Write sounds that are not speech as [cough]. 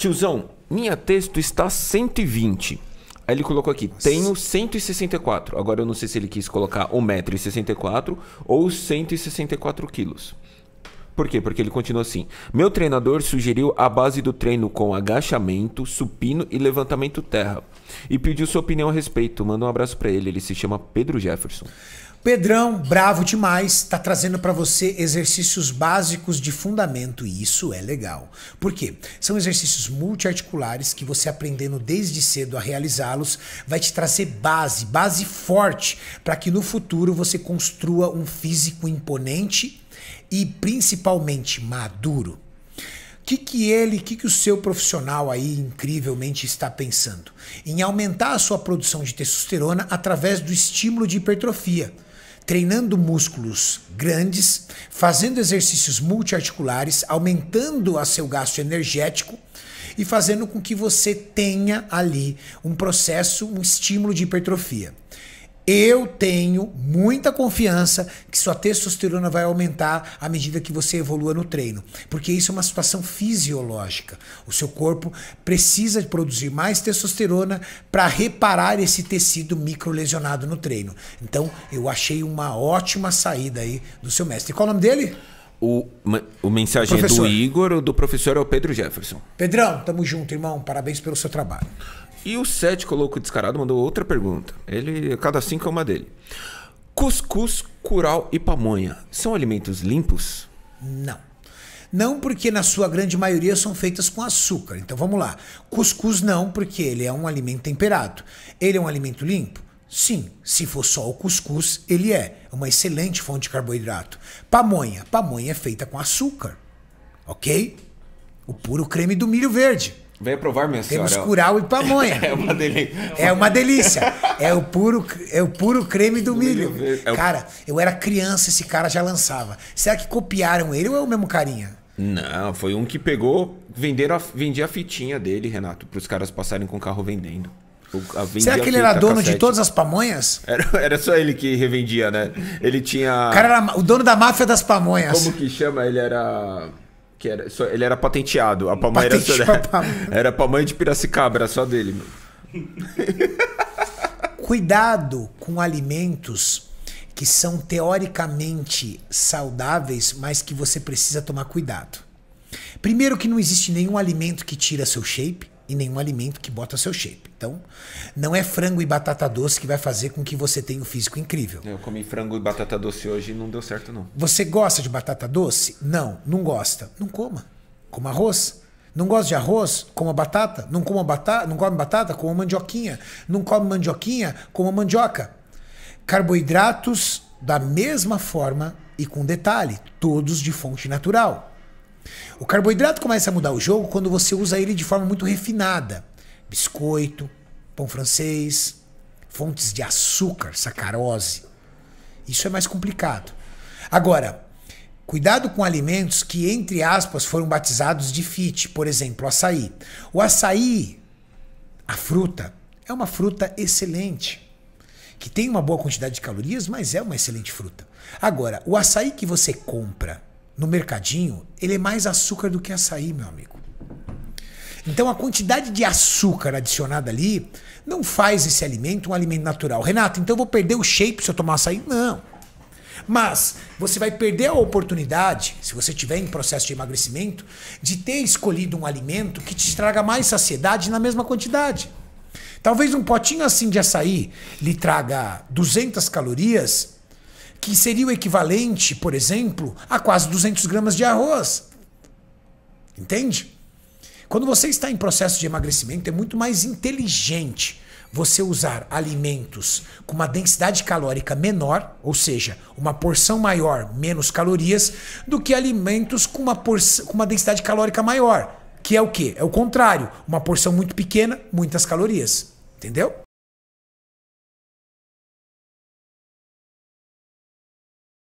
Tiozão, minha texto está 120. Aí ele colocou aqui, Nossa. tenho 164. Agora eu não sei se ele quis colocar 1,64m ou 164 quilos. Por quê? Porque ele continua assim. Meu treinador sugeriu a base do treino com agachamento, supino e levantamento terra. E pediu sua opinião a respeito. Manda um abraço para ele. Ele se chama Pedro Jefferson. Pedrão, bravo demais, está trazendo para você exercícios básicos de fundamento e isso é legal. Por quê? São exercícios multiarticulares que você aprendendo desde cedo a realizá-los vai te trazer base, base forte para que no futuro você construa um físico imponente e principalmente maduro. O que, que ele, o que, que o seu profissional aí incrivelmente está pensando? Em aumentar a sua produção de testosterona através do estímulo de hipertrofia treinando músculos grandes, fazendo exercícios multiarticulares, aumentando o seu gasto energético e fazendo com que você tenha ali um processo, um estímulo de hipertrofia. Eu tenho muita confiança que sua testosterona vai aumentar à medida que você evolua no treino, porque isso é uma situação fisiológica. O seu corpo precisa produzir mais testosterona para reparar esse tecido microlesionado no treino. Então, eu achei uma ótima saída aí do seu mestre. Qual o nome dele? O, o mensagem é do Igor, do professor é o Pedro Jefferson. Pedrão, tamo junto, irmão. Parabéns pelo seu trabalho. E o Sete colocou descarado mandou outra pergunta. Ele, cada cinco é uma dele. Cuscuz, curau e pamonha são alimentos limpos? Não. Não porque na sua grande maioria são feitas com açúcar. Então vamos lá. Cuscuz não, porque ele é um alimento temperado. Ele é um alimento limpo? Sim, se for só o cuscuz, ele é uma excelente fonte de carboidrato. Pamonha, pamonha é feita com açúcar. OK? O puro creme do milho verde vem provar, minha Temos curau e pamonha. [laughs] é uma delícia. É uma delícia. É o puro, é o puro creme do, do milho. milho. É o... Cara, eu era criança, esse cara já lançava. Será que copiaram ele ou é o mesmo carinha? Não, foi um que pegou, venderam a, vendia a fitinha dele, Renato, para os caras passarem com o carro vendendo. Será que ele era dono cassete. de todas as pamonhas? Era, era, só ele que revendia, né? Ele tinha. O cara era o dono da máfia das pamonhas. Como que chama? Ele era. Que era, só, ele era patenteado. A palma era, só, era, era de piracicabra só dele. [laughs] Cuidado com alimentos que são teoricamente saudáveis, mas que você precisa tomar cuidado. Primeiro que não existe nenhum alimento que tira seu shape e nenhum alimento que bota seu shape. Então, não é frango e batata doce que vai fazer com que você tenha um físico incrível. Eu comi frango e batata doce hoje e não deu certo não. Você gosta de batata doce? Não, não gosta. Não coma. Coma arroz. Não gosta de arroz? Coma batata. Não coma batata, não come batata? Coma mandioquinha. Não come mandioquinha? Coma mandioca. Carboidratos da mesma forma e com detalhe, todos de fonte natural. O carboidrato começa a mudar o jogo quando você usa ele de forma muito refinada. Biscoito, pão francês, fontes de açúcar, sacarose. Isso é mais complicado. Agora, cuidado com alimentos que, entre aspas, foram batizados de fit, por exemplo, açaí. O açaí, a fruta, é uma fruta excelente, que tem uma boa quantidade de calorias, mas é uma excelente fruta. Agora, o açaí que você compra no mercadinho, ele é mais açúcar do que açaí, meu amigo. Então a quantidade de açúcar adicionada ali não faz esse alimento um alimento natural. Renato, então eu vou perder o shape se eu tomar açaí? Não. Mas você vai perder a oportunidade, se você estiver em processo de emagrecimento, de ter escolhido um alimento que te traga mais saciedade na mesma quantidade. Talvez um potinho assim de açaí lhe traga 200 calorias que seria o equivalente, por exemplo, a quase 200 gramas de arroz. Entende? Quando você está em processo de emagrecimento, é muito mais inteligente você usar alimentos com uma densidade calórica menor, ou seja, uma porção maior, menos calorias, do que alimentos com uma, com uma densidade calórica maior, que é o que? É o contrário, uma porção muito pequena, muitas calorias. Entendeu?